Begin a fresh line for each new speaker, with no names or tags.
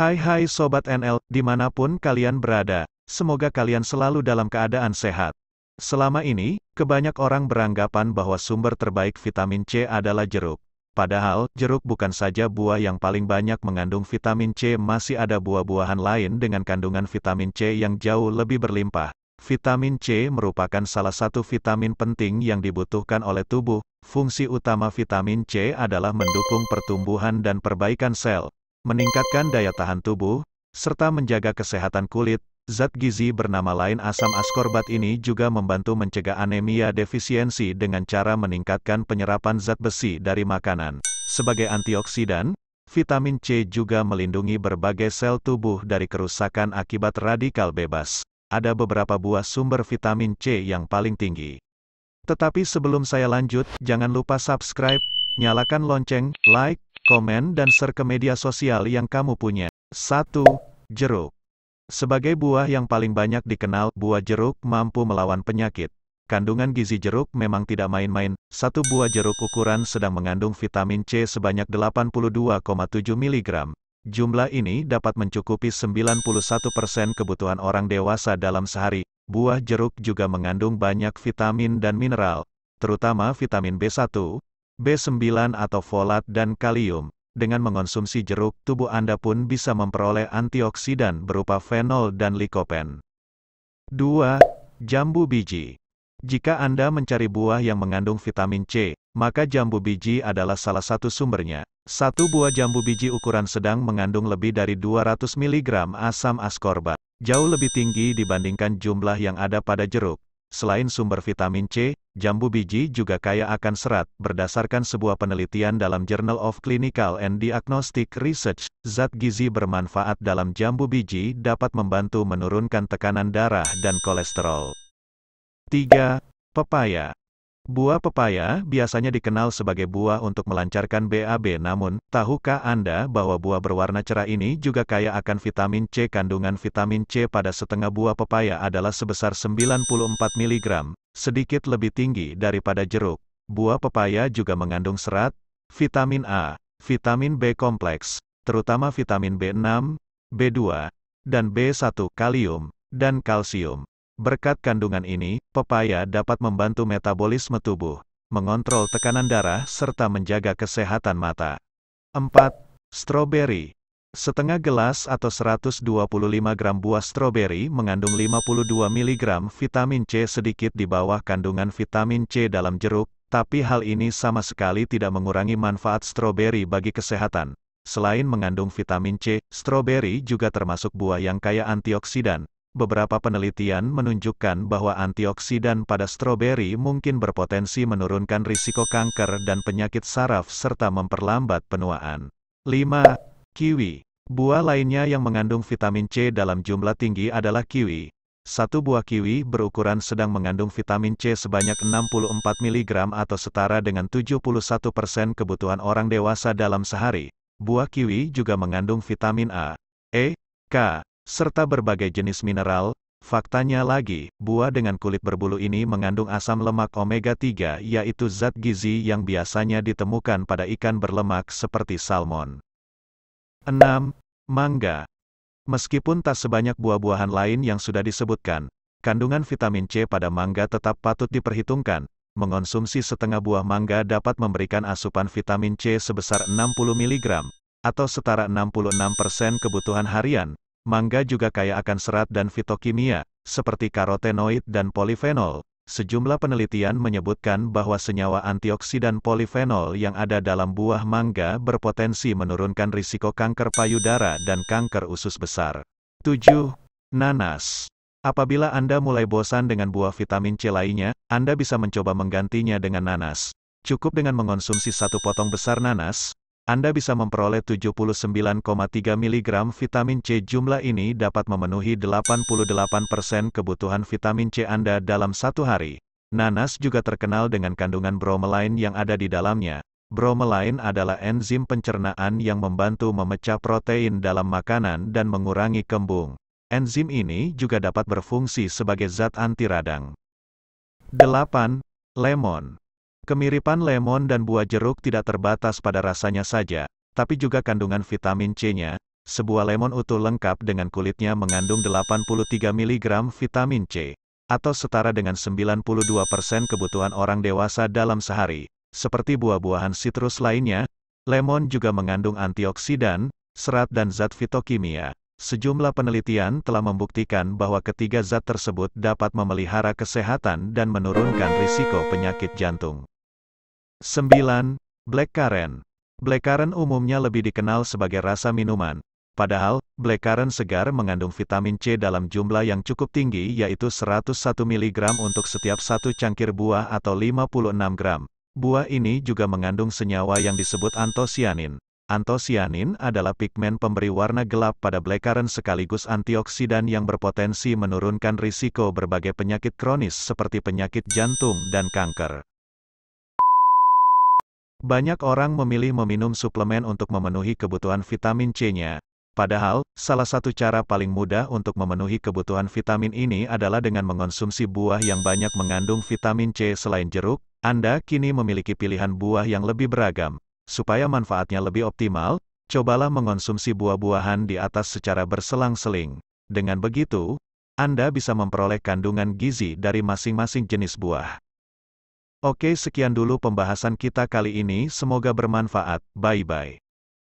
Hai hai Sobat NL, dimanapun kalian berada, semoga kalian selalu dalam keadaan sehat. Selama ini, kebanyak orang beranggapan bahwa sumber terbaik vitamin C adalah jeruk. Padahal, jeruk bukan saja buah yang paling banyak mengandung vitamin C masih ada buah-buahan lain dengan kandungan vitamin C yang jauh lebih berlimpah. Vitamin C merupakan salah satu vitamin penting yang dibutuhkan oleh tubuh. Fungsi utama vitamin C adalah mendukung pertumbuhan dan perbaikan sel, meningkatkan daya tahan tubuh, serta menjaga kesehatan kulit. Zat gizi bernama lain asam askorbat ini juga membantu mencegah anemia defisiensi dengan cara meningkatkan penyerapan zat besi dari makanan. Sebagai antioksidan, vitamin C juga melindungi berbagai sel tubuh dari kerusakan akibat radikal bebas ada beberapa buah sumber vitamin C yang paling tinggi. Tetapi sebelum saya lanjut, jangan lupa subscribe, nyalakan lonceng, like, komen dan share ke media sosial yang kamu punya. 1. Jeruk Sebagai buah yang paling banyak dikenal, buah jeruk mampu melawan penyakit. Kandungan gizi jeruk memang tidak main-main. Satu buah jeruk ukuran sedang mengandung vitamin C sebanyak 82,7 mg, Jumlah ini dapat mencukupi 91% kebutuhan orang dewasa dalam sehari. Buah jeruk juga mengandung banyak vitamin dan mineral, terutama vitamin B1, B9 atau folat dan kalium. Dengan mengonsumsi jeruk, tubuh Anda pun bisa memperoleh antioksidan berupa fenol dan likopen. 2. Jambu biji Jika Anda mencari buah yang mengandung vitamin C, maka jambu biji adalah salah satu sumbernya. Satu buah jambu biji ukuran sedang mengandung lebih dari 200 mg asam askorba. Jauh lebih tinggi dibandingkan jumlah yang ada pada jeruk. Selain sumber vitamin C, jambu biji juga kaya akan serat, berdasarkan sebuah penelitian dalam Journal of Clinical and Diagnostic Research, zat gizi bermanfaat dalam jambu biji dapat membantu menurunkan tekanan darah dan kolesterol. 3. Pepaya Buah pepaya biasanya dikenal sebagai buah untuk melancarkan BAB namun, tahukah Anda bahwa buah berwarna cerah ini juga kaya akan vitamin C? Kandungan vitamin C pada setengah buah pepaya adalah sebesar 94 mg, sedikit lebih tinggi daripada jeruk. Buah pepaya juga mengandung serat, vitamin A, vitamin B kompleks, terutama vitamin B6, B2, dan B1, kalium, dan kalsium. Berkat kandungan ini, pepaya dapat membantu metabolisme tubuh, mengontrol tekanan darah, serta menjaga kesehatan mata. 4. Strawberry. Setengah gelas atau 125 gram buah stroberi mengandung 52 mg vitamin C sedikit di bawah kandungan vitamin C dalam jeruk, tapi hal ini sama sekali tidak mengurangi manfaat stroberi bagi kesehatan. Selain mengandung vitamin C, stroberi juga termasuk buah yang kaya antioksidan, beberapa penelitian menunjukkan bahwa antioksidan pada stroberi mungkin berpotensi menurunkan risiko kanker dan penyakit saraf serta memperlambat penuaan. 5. Kiwi Buah lainnya yang mengandung vitamin C dalam jumlah tinggi adalah kiwi. Satu buah kiwi berukuran sedang mengandung vitamin C sebanyak 64 mg atau setara dengan 71% kebutuhan orang dewasa dalam sehari. Buah kiwi juga mengandung vitamin A, E, K, serta berbagai jenis mineral, faktanya lagi, buah dengan kulit berbulu ini mengandung asam lemak omega-3 yaitu zat gizi yang biasanya ditemukan pada ikan berlemak seperti salmon. 6. Mangga Meskipun tak sebanyak buah-buahan lain yang sudah disebutkan, kandungan vitamin C pada mangga tetap patut diperhitungkan, mengonsumsi setengah buah mangga dapat memberikan asupan vitamin C sebesar 60 mg, atau setara 66% kebutuhan harian, mangga juga kaya akan serat dan fitokimia, seperti karotenoid dan polifenol. Sejumlah penelitian menyebutkan bahwa senyawa antioksidan polifenol yang ada dalam buah mangga berpotensi menurunkan risiko kanker payudara dan kanker usus besar. 7. Nanas Apabila Anda mulai bosan dengan buah vitamin C lainnya, Anda bisa mencoba menggantinya dengan nanas. Cukup dengan mengonsumsi satu potong besar nanas, anda bisa memperoleh 79,3 mg vitamin C. Jumlah ini dapat memenuhi 88% kebutuhan vitamin C Anda dalam satu hari. Nanas juga terkenal dengan kandungan bromelain yang ada di dalamnya. Bromelain adalah enzim pencernaan yang membantu memecah protein dalam makanan dan mengurangi kembung. Enzim ini juga dapat berfungsi sebagai zat anti radang. 8. Lemon Kemiripan lemon dan buah jeruk tidak terbatas pada rasanya saja, tapi juga kandungan vitamin C-nya. Sebuah lemon utuh lengkap dengan kulitnya mengandung 83 mg vitamin C, atau setara dengan 92% kebutuhan orang dewasa dalam sehari. Seperti buah-buahan sitrus lainnya, lemon juga mengandung antioksidan, serat dan zat fitokimia. Sejumlah penelitian telah membuktikan bahwa ketiga zat tersebut dapat memelihara kesehatan dan menurunkan risiko penyakit jantung. 9. Black Blackcurrant Black umumnya lebih dikenal sebagai rasa minuman. Padahal, black segar mengandung vitamin C dalam jumlah yang cukup tinggi yaitu 101 mg untuk setiap satu cangkir buah atau 56 gram. Buah ini juga mengandung senyawa yang disebut antosianin. Antosianin adalah pigmen pemberi warna gelap pada blackcurrant sekaligus antioksidan yang berpotensi menurunkan risiko berbagai penyakit kronis seperti penyakit jantung dan kanker. Banyak orang memilih meminum suplemen untuk memenuhi kebutuhan vitamin C-nya. Padahal, salah satu cara paling mudah untuk memenuhi kebutuhan vitamin ini adalah dengan mengonsumsi buah yang banyak mengandung vitamin C selain jeruk, Anda kini memiliki pilihan buah yang lebih beragam, Supaya manfaatnya lebih optimal, cobalah mengonsumsi buah-buahan di atas secara berselang-seling. Dengan begitu, Anda bisa memperoleh kandungan gizi dari masing-masing jenis buah. Oke, sekian dulu pembahasan kita kali ini. Semoga bermanfaat. Bye bye.